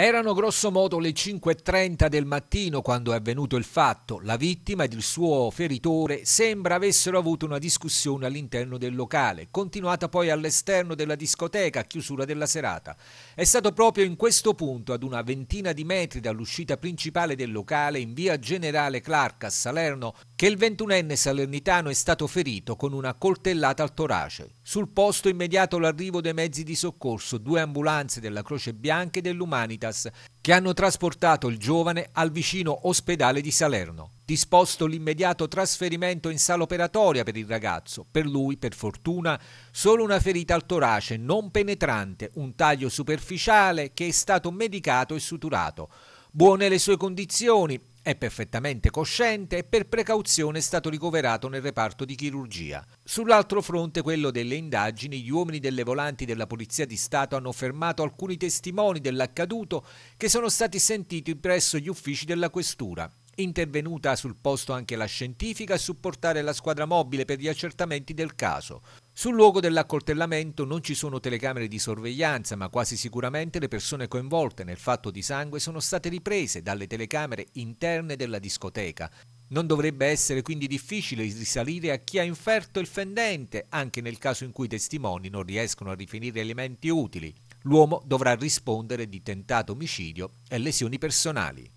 Erano grosso modo le 5.30 del mattino quando è avvenuto il fatto. La vittima ed il suo feritore sembra avessero avuto una discussione all'interno del locale, continuata poi all'esterno della discoteca a chiusura della serata. È stato proprio in questo punto, ad una ventina di metri dall'uscita principale del locale, in via Generale Clark a Salerno, che il ventunenne salernitano è stato ferito con una coltellata al torace. Sul posto immediato l'arrivo dei mezzi di soccorso, due ambulanze della Croce Bianca e dell'Umanita Caritas, che hanno trasportato il giovane al vicino ospedale di Salerno. Disposto l'immediato trasferimento in sala operatoria per il ragazzo, per lui, per fortuna, solo una ferita al torace non penetrante, un taglio superficiale che è stato medicato e suturato. Buone le sue condizioni, è perfettamente cosciente e per precauzione è stato ricoverato nel reparto di chirurgia. Sull'altro fronte, quello delle indagini, gli uomini delle volanti della Polizia di Stato hanno fermato alcuni testimoni dell'accaduto che sono stati sentiti presso gli uffici della Questura. Intervenuta sul posto anche la scientifica a supportare la squadra mobile per gli accertamenti del caso. Sul luogo dell'accoltellamento non ci sono telecamere di sorveglianza, ma quasi sicuramente le persone coinvolte nel fatto di sangue sono state riprese dalle telecamere interne della discoteca. Non dovrebbe essere quindi difficile risalire a chi ha inferto il fendente, anche nel caso in cui i testimoni non riescono a rifinire elementi utili. L'uomo dovrà rispondere di tentato omicidio e lesioni personali.